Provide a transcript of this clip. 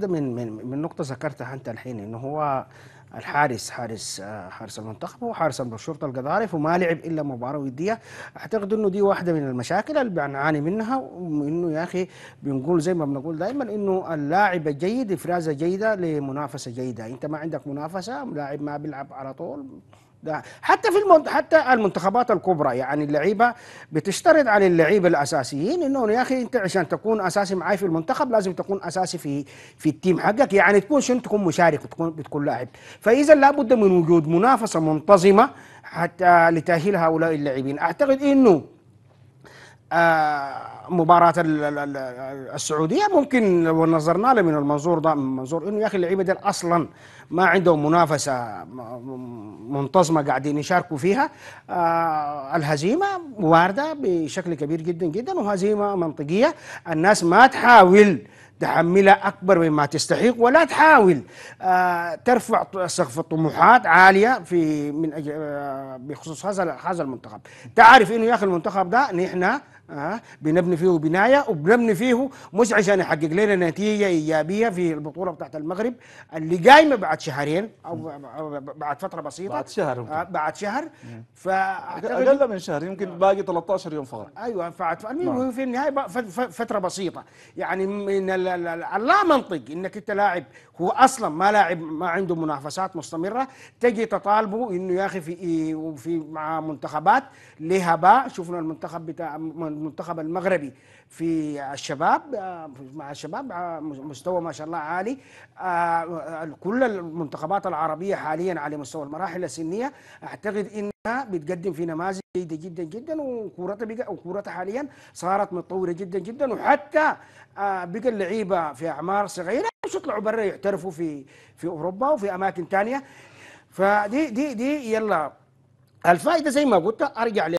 ده من من من نقطه ذكرتها انت الحين انه هو الحارس حارس آه، حارس المنتخب هو حارس الشرطه القضارف وما لعب الا مباراه وديه اعتقد انه دي واحده من المشاكل اللي بنعاني منها وانه يا اخي بنقول زي ما بنقول دائما انه اللاعب الجيد افرازه جيده لمنافسه جيده انت ما عندك منافسه لاعب ما بيلعب على طول ده حتى في المنت... حتى المنتخبات الكبرى يعني اللعيبه بتشترط على اللعيبه الاساسيين انه يا اخي انت عشان تكون اساسي معي في المنتخب لازم تكون اساسي في في التيم حقك يعني تكون شنو تكون مشارك وتكون بتكون لاعب فاذا لابد من وجود منافسه منتظمه حتى لتاهيل هؤلاء اللاعبين اعتقد انه آه، مباراة السعودية ممكن لو نظرنا له من المنظور ده من منظور انه يا اخي اللعيبة دي اصلا ما عندهم منافسة منتظمة قاعدين يشاركوا فيها آه، الهزيمة واردة بشكل كبير جدا جدا وهزيمة منطقية الناس ما تحاول تحملها اكبر مما تستحق ولا تحاول آه، ترفع سقف الطموحات عاليه في من أجل بخصوص هذا هذا المنتخب تعرف انه يا اخي المنتخب ده نحن آه بنبني فيه بنايه وبنبني فيه مش عشان يحقق لنا نتيجه ايجابيه في البطوله بتاعت المغرب اللي قايمه بعد شهرين او بعد فتره بسيطه بعد شهر آه بعد شهر فاعتقد اقل من شهر يمكن باقي 13 يوم فقط ايوه فالمهم نعم. في النهايه فتره بسيطه يعني من لا منطق انك انت لاعب هو اصلا ما لاعب ما عنده منافسات مستمره تجي تطالبه انه يا اخي في إيه، في مع منتخبات باء شفنا المنتخب بتاع من المنتخب المغربي في الشباب آه، مع الشباب آه، مستوى ما شاء الله عالي آه، كل المنتخبات العربيه حاليا على مستوى المراحل السنيه اعتقد انها بتقدم في نماذج جيده جدا جدا وكورتها بقى وكورتها حاليا صارت متطوره جدا جدا وحتى بقى اللعيبه في اعمار صغيره يطلعوا برا يحترفوا في في اوروبا وفي اماكن ثانيه فدي دي دي يلا الفائده زي ما قلت ارجع